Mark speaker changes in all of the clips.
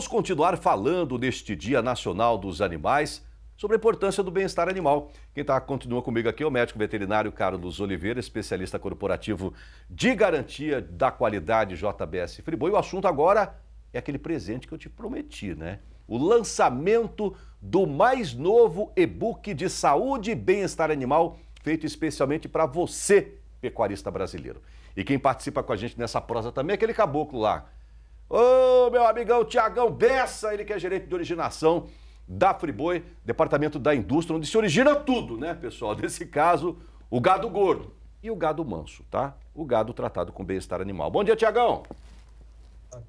Speaker 1: Vamos continuar falando neste Dia Nacional dos Animais, sobre a importância do bem-estar animal. Quem tá, continua comigo aqui é o médico veterinário Carlos Oliveira, especialista corporativo de garantia da qualidade JBS Friboi. O assunto agora é aquele presente que eu te prometi, né? O lançamento do mais novo e-book de saúde e bem-estar animal, feito especialmente para você, pecuarista brasileiro. E quem participa com a gente nessa prosa também é aquele caboclo lá, Ô, oh, meu amigão Tiagão Bessa, ele que é gerente de originação da Friboi, departamento da indústria, onde se origina tudo, né, pessoal? Nesse caso, o gado gordo e o gado manso, tá? O gado tratado com bem-estar animal. Bom dia, Tiagão!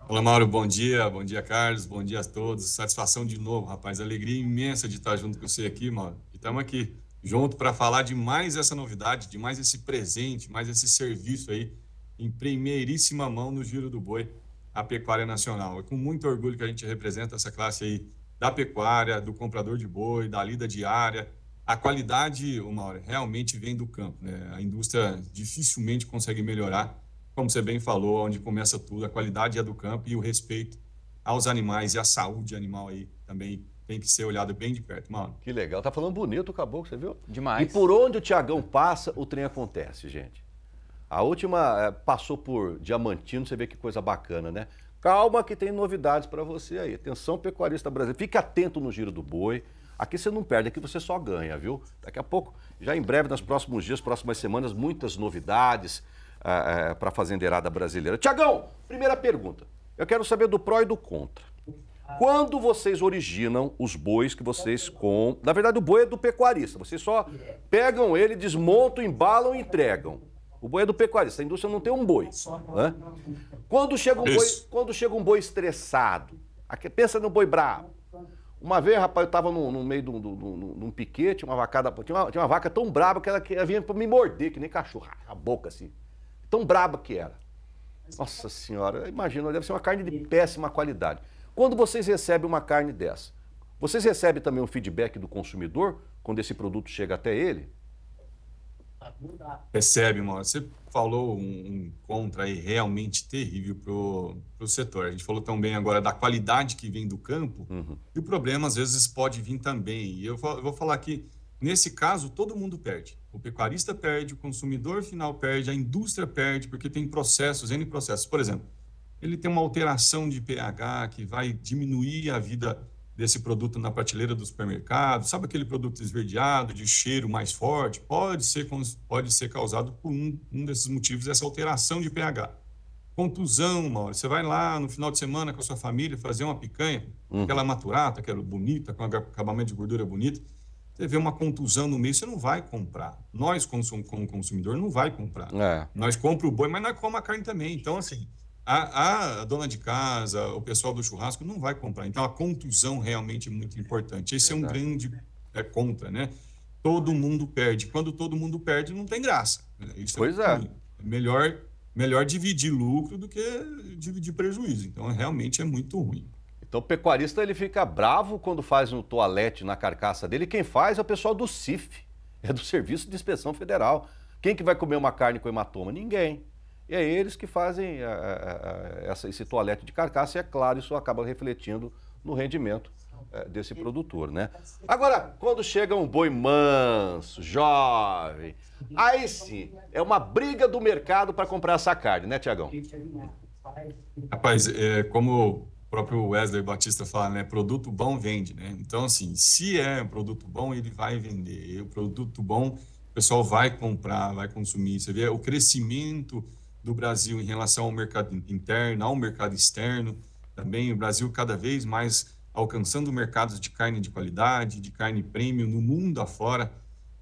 Speaker 2: Olá, Mauro, bom dia, bom dia, Carlos, bom dia a todos. Satisfação de novo, rapaz. Alegria imensa de estar junto com você aqui, Mauro. E estamos aqui junto para falar de mais essa novidade, de mais esse presente, mais esse serviço aí em primeiríssima mão no Giro do Boi a pecuária nacional. É com muito orgulho que a gente representa essa classe aí da pecuária, do comprador de boi, da lida diária. A qualidade, o Mauro, realmente vem do campo. Né? A indústria dificilmente consegue melhorar, como você bem falou, onde começa tudo. A qualidade é do campo e o respeito aos animais e a saúde animal aí também tem que ser olhado bem de perto, mano. Que legal. Tá falando bonito o caboclo, você viu? Demais. E por
Speaker 1: onde o Tiagão passa, o trem acontece, gente. A última eh, passou por Diamantino, você vê que coisa bacana, né? Calma que tem novidades para você aí. Atenção, pecuarista brasileiro. Fique atento no giro do boi. Aqui você não perde, aqui você só ganha, viu? Daqui a pouco, já em breve, nos próximos dias, próximas semanas, muitas novidades uh, eh, eh, para a fazendeirada brasileira. Tiagão, primeira pergunta. Eu quero saber do pró e do contra. Quando vocês originam os bois que vocês com... Na verdade, o boi é do pecuarista. Vocês só pegam ele, desmontam, embalam e entregam. O boi é do pecuarista, a indústria não tem um boi. Né? Quando, chega um boi quando chega um boi estressado, aqui, pensa no boi bravo. Uma vez, rapaz, eu estava no, no, meio de um, piquete, uma vacada, tinha uma, tinha uma, vaca tão brava que ela, ela vinha para me morder, que nem cachorro, a boca assim. Tão brava que era. Nossa senhora, imagina, deve ser uma carne de péssima qualidade. Quando vocês recebem uma carne dessa, vocês recebem também um feedback do consumidor quando esse produto
Speaker 2: chega até ele? Percebe, Mauro? Você falou um, um contra aí realmente terrível para o setor. A gente falou também agora da qualidade que vem do campo uhum. e o problema às vezes pode vir também. E eu, eu vou falar que nesse caso todo mundo perde. O pecuarista perde, o consumidor final perde, a indústria perde, porque tem processos, N processos. Por exemplo, ele tem uma alteração de pH que vai diminuir a vida desse produto na prateleira do supermercado, sabe aquele produto esverdeado, de cheiro mais forte, pode ser, pode ser causado por um, um desses motivos, essa alteração de pH. Contusão, Mauro, você vai lá no final de semana com a sua família fazer uma picanha, uhum. aquela maturata, aquela é bonita, com acabamento de gordura bonita, você vê uma contusão no meio, você não vai comprar. Nós, como consumidor, não vai comprar. É. Nós compramos o boi, mas nós comemos a carne também. Então, assim, a, a, dona de casa, o pessoal do churrasco não vai comprar. Então, a contusão realmente é muito importante. Esse é, um grande é, contra, né? Todo mundo perde. Quando todo mundo perde, não tem graça. Né? Isso é pois é. é. Melhor, melhor dividir lucro do que dividir prejuízo. Então, realmente é muito ruim.
Speaker 1: Então, o pecuarista ele fica bravo quando faz um toalete na carcaça dele. Quem faz é o pessoal do CIF, é do Serviço de Inspeção Federal. Quem que vai comer uma carne com hematoma? Ninguém. E é eles que fazem a, a, a, essa, esse toalete de carcaça, e é claro, isso acaba refletindo no rendimento é, desse produtor, né? Agora, quando chega um boi manso, jovem, aí sim, é uma briga do mercado para comprar essa carne, né, Tiagão?
Speaker 2: Rapaz, é, como o próprio Wesley Batista fala, né? Produto bom vende, né? Então, assim, se é um produto bom, ele vai vender. E o produto bom, o pessoal vai comprar, vai consumir. Você vê o crescimento do Brasil em relação ao mercado interno, ao mercado externo, também o Brasil cada vez mais alcançando mercados de carne de qualidade, de carne premium no mundo afora,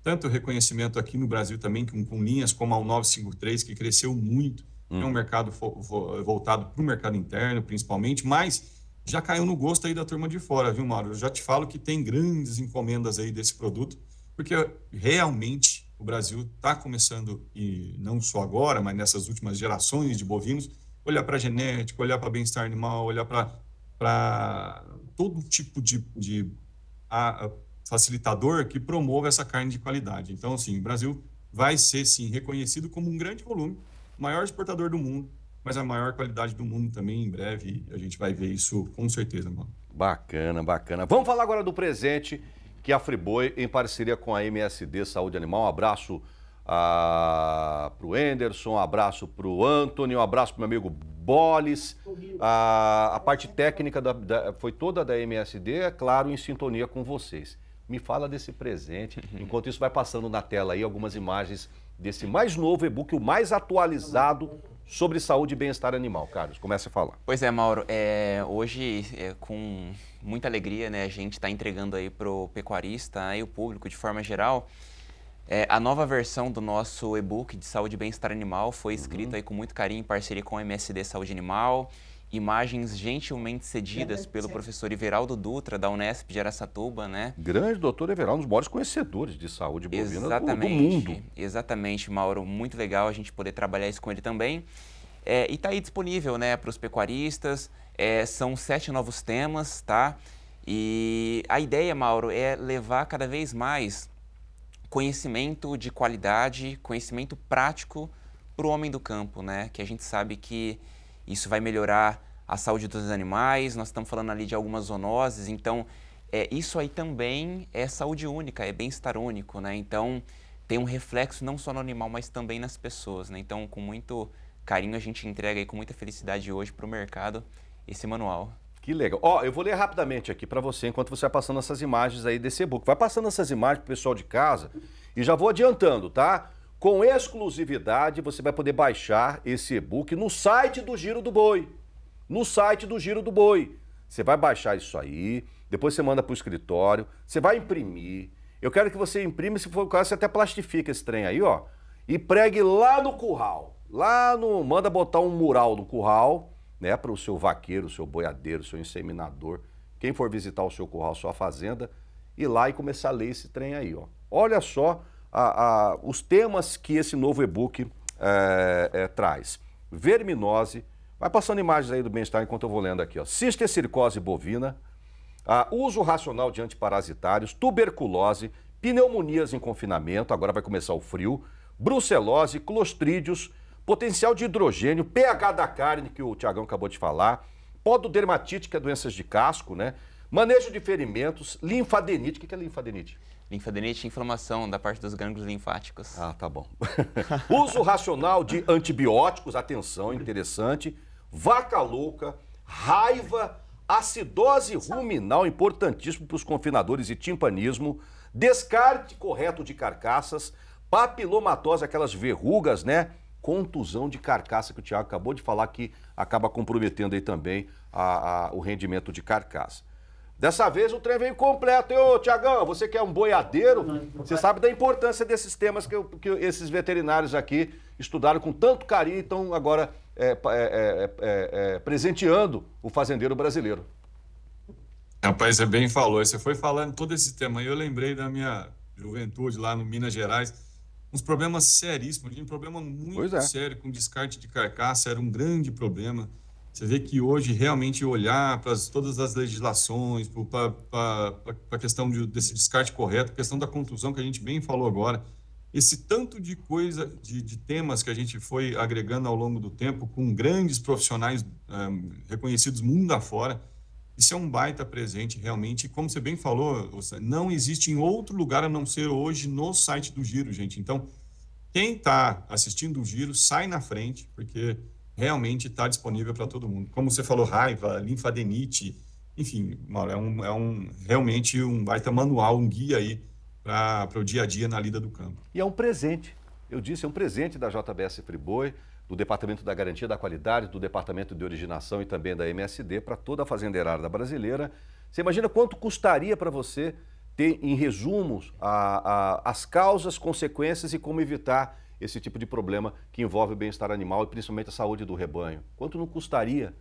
Speaker 2: tanto reconhecimento aqui no Brasil também com, com linhas como a 953 que cresceu muito, hum. é um hum. mercado voltado para o mercado interno principalmente, mas já caiu no gosto aí da turma de fora, viu, Mauro? Eu já te falo que tem grandes encomendas aí desse produto, porque realmente o Brasil está começando, e não só agora, mas nessas últimas gerações de bovinos, olhar para a genética, olhar para bem-estar animal, olhar para todo tipo de, de a, a facilitador que promova essa carne de qualidade. Então, assim, o Brasil vai ser, sim, reconhecido como um grande volume, maior exportador do mundo, mas a maior qualidade do mundo também em breve. A gente vai ver isso com certeza, mano.
Speaker 1: Bacana, bacana. Vamos falar agora do presente que a Friboi, em parceria com a MSD Saúde Animal, um abraço ah, para o Enderson, um abraço para o Anthony, um abraço para o meu amigo Boles. Ah, a parte técnica da, da, foi toda da MSD, é claro, em sintonia com vocês. Me fala desse presente. Uhum. Enquanto isso, vai passando na tela aí algumas imagens desse mais novo e-book, o mais atualizado sobre saúde e bem-estar animal, Carlos. Comece a falar.
Speaker 3: Pois é, Mauro. É, hoje, é, com muita alegria, né, a gente está entregando aí para o pecuarista e o público de forma geral. É, a nova versão do nosso e-book de saúde e bem-estar animal foi escrita uhum. aí com muito carinho em parceria com a MSD Saúde Animal imagens gentilmente cedidas pelo professor Everaldo Dutra, da Unesp de Aracatuba, né?
Speaker 1: Grande doutor Everaldo, um dos maiores conhecedores de
Speaker 3: saúde bovina exatamente, do, mundo. Exatamente, Mauro. Muito legal a gente poder trabalhar isso com ele também. É, e está aí disponível né, para os pecuaristas. É, são sete novos temas, tá? E a ideia, Mauro, é levar cada vez mais conhecimento de qualidade, conhecimento prático para o homem do campo, né? Que a gente sabe que isso vai melhorar a saúde dos animais, nós estamos falando ali de algumas zoonoses, então é, isso aí também é saúde única, é bem-estar único, né? Então tem um reflexo não só no animal, mas também nas pessoas, né? Então com muito carinho a gente entrega aí com muita felicidade hoje para o mercado esse manual. Que legal. Ó,
Speaker 1: eu vou ler rapidamente aqui para você, enquanto você vai passando essas imagens aí desse e-book. Vai passando essas imagens pro pessoal de casa e já vou adiantando, tá? Com exclusividade, você vai poder baixar esse e-book no site do Giro do Boi. No site do Giro do Boi. Você vai baixar isso aí, depois você manda para o escritório, você vai imprimir. Eu quero que você imprime, se for o caso, você até plastifica esse trem aí, ó. E pregue lá no curral. Lá no. Manda botar um mural no curral, né? Para o seu vaqueiro, o seu boiadeiro, o seu inseminador. Quem for visitar o seu curral, sua fazenda, ir lá e começar a ler esse trem aí, ó. Olha só a, a, os temas que esse novo e-book é, é, traz. Verminose, vai passando imagens aí do bem-estar enquanto eu vou lendo aqui, ó. Cistercircose bovina, uso racional de antiparasitários, tuberculose, pneumonias em confinamento, agora vai começar o frio, brucelose, clostrídeos, potencial de hidrogênio, pH da carne, que o Tiagão acabou de falar, pododermatite, que é doenças de casco, né? Manejo de ferimentos, linfadenite. O que é linfadenite? Linfadenite é inflamação da parte dos gânglios linfáticos. Ah, tá bom. Uso racional de antibióticos, atenção, interessante. Vaca louca, raiva, acidose ruminal, importantíssimo para os confinadores e timpanismo. Descarte correto de carcaças, papilomatose, aquelas verrugas, né? Contusão de carcaça que o Tiago acabou de falar que acaba comprometendo aí também a, a, o rendimento de carcaça. Dessa vez o trem veio completo. ô, Tiagão, você que é um boiadeiro, você sabe da importância desses temas que, que esses veterinários aqui estudaram com tanto carinho e estão agora é é é, é, é, é, presenteando o fazendeiro brasileiro.
Speaker 2: Rapaz, você bem falou. Você foi falando todo esse tema. Eu lembrei da minha juventude lá no Minas Gerais. Uns problemas seríssimos. Um problema muito sério com descarte de carcaça. Era um grande problema você vê que hoje realmente olhar para todas as legislações, para a questão de, desse descarte correto, questão da conclusão que a gente bem falou agora, esse tanto de coisa, de, de, temas que a gente foi agregando ao longo do tempo, com grandes profissionais um, eh, reconhecidos mundo afora, isso é um baita presente realmente. como você bem falou, não existe em outro lugar a não ser hoje no site do Giro, gente. Então, quem está assistindo o Giro, sai na frente, porque realmente está disponível para todo mundo. Como você falou, raiva, linfadenite, enfim, Mauro, é, um, é um, realmente um baita manual, um guia aí para o dia a
Speaker 1: dia na lida do campo. E é um presente, eu disse, é um presente da JBS Friboi, do Departamento da Garantia da Qualidade, do Departamento de Originação e também da MSD para toda a fazendeirada brasileira. Você imagina quanto custaria para você ter, em resumos, a, a, as causas, consequências e como evitar esse tipo de problema que envolve o bem-estar animal e principalmente a saúde do rebanho? Quanto não custaria?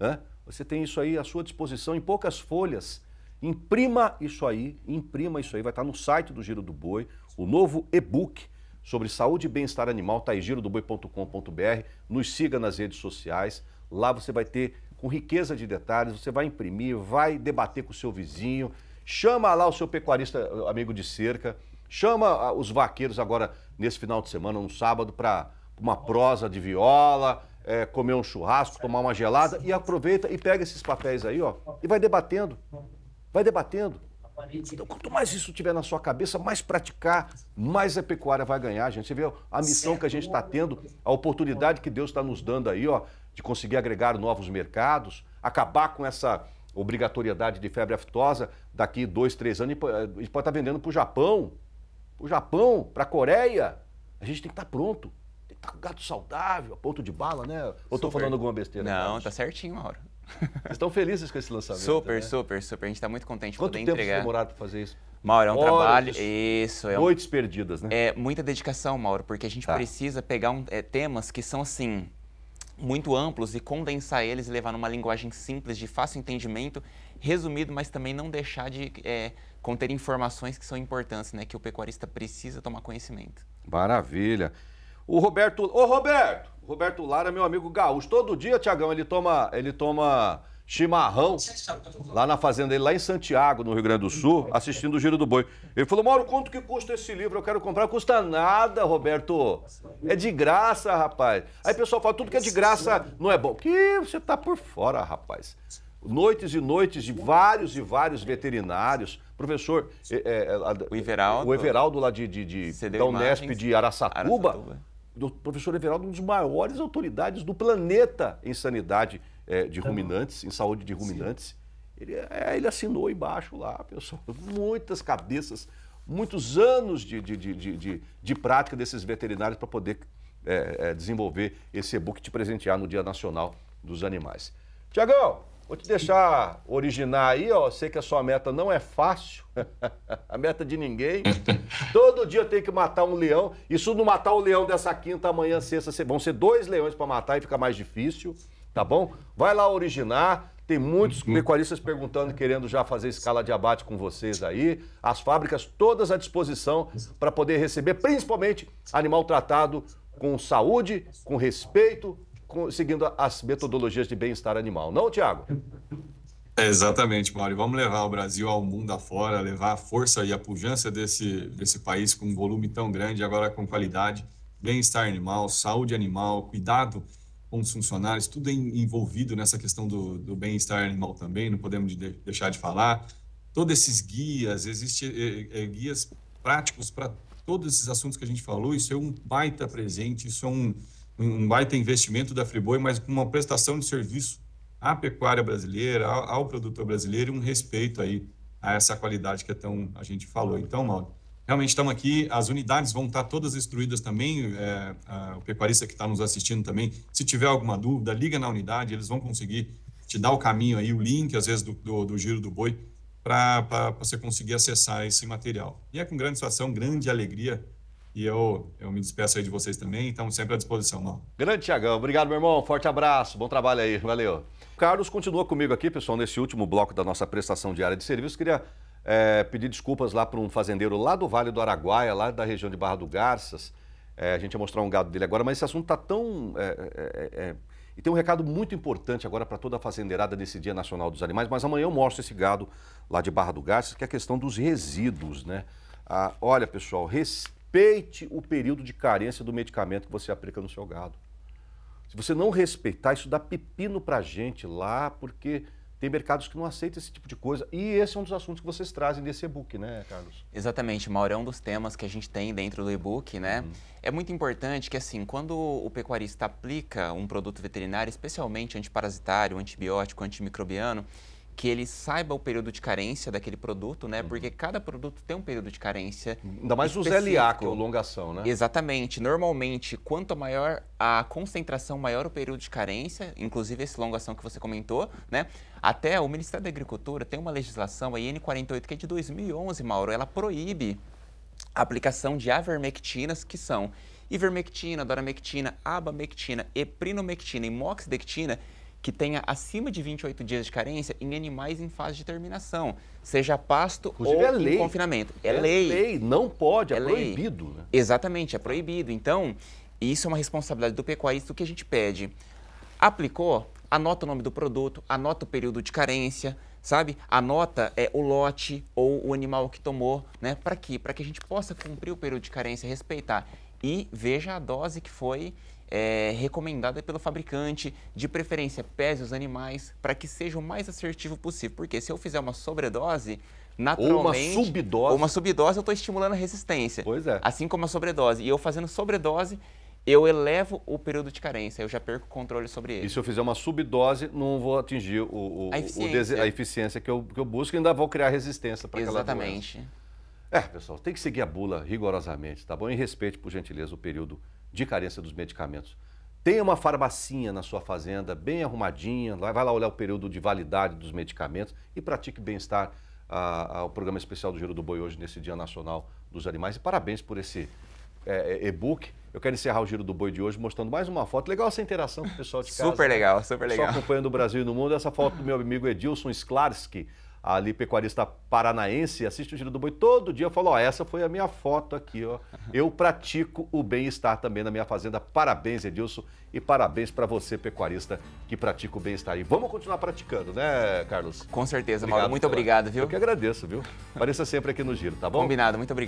Speaker 1: Né? Você tem isso aí à sua disposição em poucas folhas. Imprima isso aí, imprima isso aí, vai estar no site do Giro do Boi, o novo e-book sobre saúde e bem-estar animal, está em girodoboi.com.br, nos siga nas redes sociais, lá você vai ter com riqueza de detalhes, você vai imprimir, vai debater com o seu vizinho, chama lá o seu pecuarista amigo de cerca, Chama ah, os vaqueiros agora nesse final de semana, no sábado, para uma prosa de viola, é, comer um churrasco, tomar uma gelada e aproveita e pega esses papéis aí, ó, e vai debatendo. Vai debatendo. Então, quanto mais isso tiver na sua cabeça, mais praticar, mais a pecuária vai ganhar, gente. Você vê a missão que a gente está tendo, a oportunidade que Deus está nos dando aí, ó, de conseguir agregar novos mercados, acabar com essa obrigatoriedade de febre aftosa daqui dois, três anos e eh, pode estar tá vendendo para o Japão, para o Japão, para a Coreia, a gente tem que estar tá pronto. Tem que estar tá com gato saudável, a ponto de bala, né? Ou estou falando
Speaker 3: alguma besteira? Não, tá certinho, Mauro. Vocês estão felizes com esse lançamento? Super, né? super, super. A gente está muito contente de Quanto poder tempo entregar. Quanto para fazer isso? Mauro, é um Horas, trabalho. Isso, é um... Noites perdidas, né? É muita dedicação, Mauro, porque a gente tá. precisa pegar um, é, temas que são assim muito amplos e condensar eles e levar numa linguagem simples, de fácil entendimento, resumido, mas também não deixar de é, conter informações que são importantes, né? Que o pecuarista precisa tomar conhecimento.
Speaker 1: Maravilha. O Roberto. Ô, Roberto! O Roberto Lara, meu amigo gaúcho. Todo dia, Tiagão, ele toma, ele toma chimarrão lá na fazenda dele, lá em Santiago, no Rio Grande do Sul, assistindo o Giro do Boi. Ele falou: Mauro, quanto que custa esse livro? Eu quero comprar. Custa nada, Roberto. É de graça, rapaz. Aí o pessoal fala: tudo que é de graça não é bom. Que você tá por fora, rapaz noites e noites de vários e vários veterinários. Professor, é, é, a, o, Everaldo, o Everaldo lá de, de, de da Unesp imagens, de Araçatuba, Araçatuba. O professor Everaldo, um dos maiores autoridades do planeta em sanidade é, de tá ruminantes, em saúde de ruminantes. Ele, eh, ele, assinou embaixo lá, pessoal. Muitas cabeças, muitos anos de, de, de, de, de prática desses veterinários para poder eh, desenvolver esse e-book e te presentear no Dia Nacional dos Animais. Tiagão, Vou te deixar originar aí, ó. Sei que a sua meta não é fácil, a meta é de ninguém. Todo dia tem que matar um leão. E se não matar o leão dessa quinta, amanhã, sexta, vão ser dois leões para matar e fica mais difícil, tá bom? Vai lá originar. Tem muitos uhum. pecuaristas perguntando, querendo já fazer escala de abate com vocês aí. As fábricas todas à disposição para poder receber, principalmente animal tratado com saúde, com respeito, seguindo as metodologias de bem-estar animal, não, Tiago?
Speaker 2: É, exatamente, Mauro. Vamos levar o Brasil ao mundo afora, levar a força e a pujança desse, desse país com um volume tão grande, agora com qualidade, bem-estar animal, saúde animal, cuidado com os funcionários, tudo envolvido nessa questão do, do bem-estar animal também, não podemos de, deixar de falar. Todos esses guias, existem é, eh, é, eh, eh, guias práticos para todos esses assuntos que a gente falou, isso é um baita presente, isso é um, um baita investimento da Friboi, mas com uma prestação de serviço à pecuária brasileira, ao, ao produtor brasileiro e um respeito aí a essa qualidade que é tão, a gente falou. Então, Mauro, realmente estamos aqui, as unidades vão estar todas instruídas também, é, a, o pecuarista que está nos assistindo também, se tiver alguma dúvida, liga na unidade, eles vão conseguir te dar o caminho aí, o link, às vezes, do, do, do giro do boi, para você conseguir acessar esse material. E é com grande satisfação, grande alegria e eu, eu me despeço aí de vocês também, então sempre à disposição, não.
Speaker 1: Grande Tiagão, obrigado, meu irmão. Forte abraço, bom trabalho aí, valeu. Carlos continua comigo aqui, pessoal, nesse último bloco da nossa prestação diária de serviço. Queria é, pedir desculpas lá para um fazendeiro lá do Vale do Araguaia, lá da região de Barra do Garças. É, a gente ia mostrar um gado dele agora, mas esse assunto está tão. É, é, é, é, e tem um recado muito importante agora para toda a fazendeirada nesse Dia Nacional dos Animais, mas amanhã eu mostro esse gado lá de Barra do Garças, que é a questão dos resíduos, né? Ah, olha, pessoal, res respeite o período de carência do medicamento que você aplica no seu gado. Se você não respeitar, isso dá pepino para a gente lá, porque tem mercados que não aceitam esse tipo de coisa. E esse é um dos assuntos que vocês trazem nesse e-book, né, Carlos?
Speaker 3: Exatamente, Mauro. É um dos temas que a gente tem dentro do e-book, né? Hum. É muito importante que, assim, quando o pecuarista aplica um produto veterinário, especialmente antiparasitário, antibiótico, antimicrobiano, que ele saiba o período de carência daquele produto, né? Uhum. Porque cada produto tem um período de carência. Ainda mais específico. os LA, que é longação, né? Exatamente. Normalmente, quanto maior a concentração, maior o período de carência, inclusive esse longação que você comentou, né? Até o Ministério da Agricultura tem uma legislação, a IN 48, que é de 2011, Mauro, ela proíbe a aplicação de avermectinas, que são ivermectina, doramectina, abamectina, eprinomectina e moxidectina, que tenha acima de 28 dias de carência em animais em fase de terminação, seja pasto Inclusive ou é lei. confinamento. É, é lei. lei. Não pode, é, é proibido. Né? Exatamente, é proibido. Então, isso é uma responsabilidade do pecuarista. O que a gente pede? Aplicou, anota o nome do produto, anota o período de carência, sabe? Anota é, o lote ou o animal que tomou, né? Para quê? Para que a gente possa cumprir o período de carência, respeitar. E veja a dose que foi é, recomendada pelo fabricante, de preferência pese os animais, para que seja o mais assertivo possível. Porque se eu fizer uma sobredose, naturalmente... Ou uma subdose. Ou uma subdose, eu estou estimulando a resistência. Pois é. Assim como a sobredose. E eu fazendo sobredose, eu elevo o período de carência, eu já perco o controle sobre ele. E se eu fizer uma subdose, não vou atingir o, o, a, eficiência. O a eficiência que eu,
Speaker 1: que eu busco e ainda vou criar resistência para aquela Exatamente. É, pessoal, tem que seguir a bula rigorosamente, tá bom? E respeite, por gentileza, o período de carência dos medicamentos. Tenha uma farmacinha na sua fazenda, bem arrumadinha, vai lá olhar o período de validade dos medicamentos e pratique bem-estar ao programa especial do Giro do Boi hoje, nesse Dia Nacional dos Animais. E parabéns por esse é, é, e-book. Eu quero encerrar o Giro do Boi de hoje mostrando mais uma foto. Legal essa interação com o pessoal de casa. Super né? legal, super legal. Só acompanhando o Brasil e no mundo. Essa foto do meu amigo Edilson Sklarski, ali pecuarista paranaense, assiste o Giro do Boi todo dia, falou, ó, essa foi a minha foto aqui, ó. Eu pratico o bem-estar também na minha fazenda. Parabéns, Edilson, e parabéns para você, pecuarista, que pratica o bem-estar. E vamos continuar praticando, né, Carlos? Com certeza, obrigado, Mauro. Muito obrigado, viu? Eu que agradeço, viu? apareça sempre aqui no Giro, tá bom? Combinado, muito obrigado.